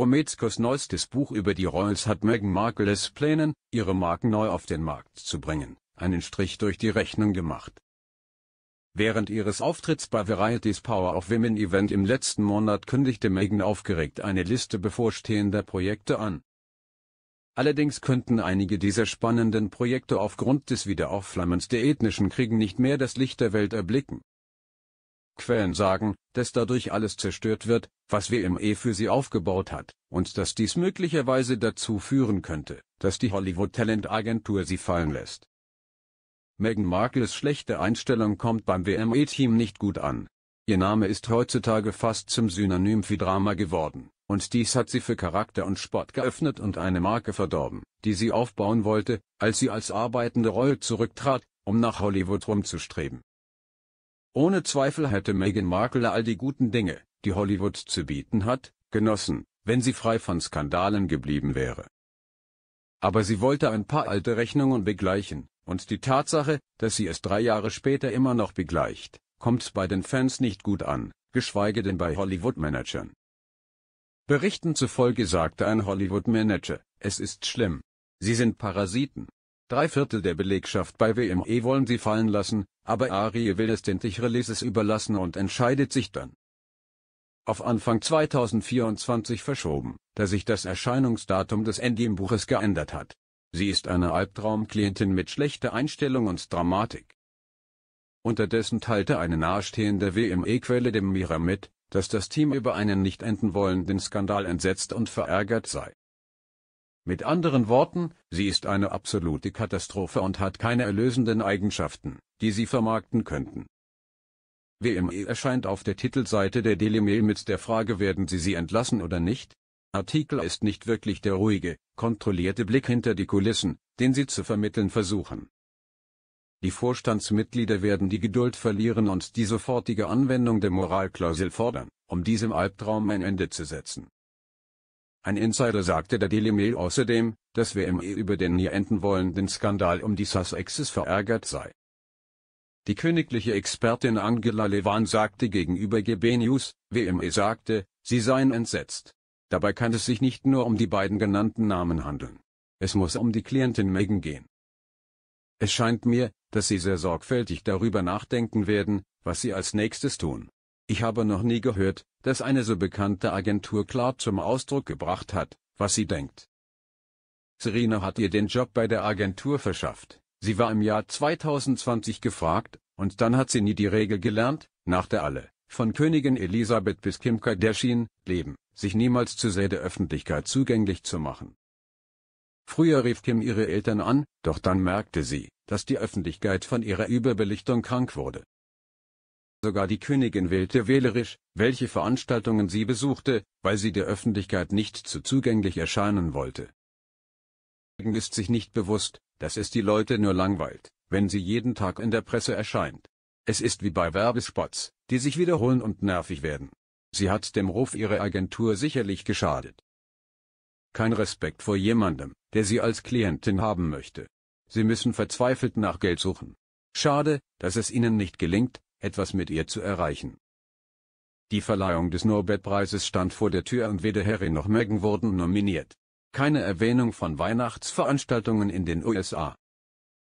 Omezkos neuestes Buch über die Royals hat Meghan Markles es Plänen, ihre Marken neu auf den Markt zu bringen, einen Strich durch die Rechnung gemacht. Während ihres Auftritts bei Varieties Power of Women Event im letzten Monat kündigte Meghan aufgeregt eine Liste bevorstehender Projekte an. Allerdings könnten einige dieser spannenden Projekte aufgrund des Wiederaufflammens der ethnischen Kriegen nicht mehr das Licht der Welt erblicken Quellen sagen, dass dadurch alles zerstört wird, was WME für sie aufgebaut hat, und dass dies möglicherweise dazu führen könnte, dass die hollywood Talent Agentur sie fallen lässt. Meghan Markles schlechte Einstellung kommt beim WME-Team nicht gut an. Ihr Name ist heutzutage fast zum Synonym für Drama geworden, und dies hat sie für Charakter und Sport geöffnet und eine Marke verdorben, die sie aufbauen wollte, als sie als arbeitende Rolle zurücktrat, um nach Hollywood rumzustreben. Ohne Zweifel hätte Meghan Markle all die guten Dinge, die Hollywood zu bieten hat, genossen, wenn sie frei von Skandalen geblieben wäre. Aber sie wollte ein paar alte Rechnungen begleichen, und die Tatsache, dass sie es drei Jahre später immer noch begleicht, kommt bei den Fans nicht gut an, geschweige denn bei Hollywood-Managern. Berichten zufolge sagte ein Hollywood-Manager, es ist schlimm. Sie sind Parasiten. Drei Viertel der Belegschaft bei WME wollen sie fallen lassen, aber Arie will es den Tich-Releases überlassen und entscheidet sich dann auf Anfang 2024 verschoben, da sich das Erscheinungsdatum des Endgame-Buches geändert hat. Sie ist eine Albtraumklientin mit schlechter Einstellung und Dramatik. Unterdessen teilte eine nahestehende WME-Quelle dem Mira mit, dass das Team über einen nicht enden wollenden Skandal entsetzt und verärgert sei. Mit anderen Worten, sie ist eine absolute Katastrophe und hat keine erlösenden Eigenschaften, die sie vermarkten könnten. WME erscheint auf der Titelseite der Daily Mail mit der Frage werden sie sie entlassen oder nicht? Artikel ist nicht wirklich der ruhige, kontrollierte Blick hinter die Kulissen, den sie zu vermitteln versuchen. Die Vorstandsmitglieder werden die Geduld verlieren und die sofortige Anwendung der Moralklausel fordern, um diesem Albtraum ein Ende zu setzen. Ein Insider sagte der Daily Mail außerdem, dass WME über den nie enden wollenden Skandal um die Sussexes verärgert sei. Die königliche Expertin Angela Levan sagte gegenüber GB News, WME e sagte, sie seien entsetzt. Dabei kann es sich nicht nur um die beiden genannten Namen handeln. Es muss um die Klientin Megan gehen. Es scheint mir, dass Sie sehr sorgfältig darüber nachdenken werden, was Sie als nächstes tun. Ich habe noch nie gehört, dass eine so bekannte Agentur klar zum Ausdruck gebracht hat, was sie denkt. Serena hat ihr den Job bei der Agentur verschafft. Sie war im Jahr 2020 gefragt, und dann hat sie nie die Regel gelernt, nach der alle, von Königin Elisabeth bis Kim Kardashian, leben, sich niemals zu sehr der Öffentlichkeit zugänglich zu machen. Früher rief Kim ihre Eltern an, doch dann merkte sie, dass die Öffentlichkeit von ihrer Überbelichtung krank wurde. Sogar die Königin wählte wählerisch, welche Veranstaltungen sie besuchte, weil sie der Öffentlichkeit nicht zu zugänglich erscheinen wollte. Ist sich nicht bewusst, dass es die Leute nur langweilt, wenn sie jeden Tag in der Presse erscheint. Es ist wie bei Werbespots, die sich wiederholen und nervig werden. Sie hat dem Ruf ihrer Agentur sicherlich geschadet. Kein Respekt vor jemandem, der sie als Klientin haben möchte. Sie müssen verzweifelt nach Geld suchen. Schade, dass es ihnen nicht gelingt, etwas mit ihr zu erreichen. Die Verleihung des Nobelpreises stand vor der Tür und weder Harry noch Meghan wurden nominiert. Keine Erwähnung von Weihnachtsveranstaltungen in den USA.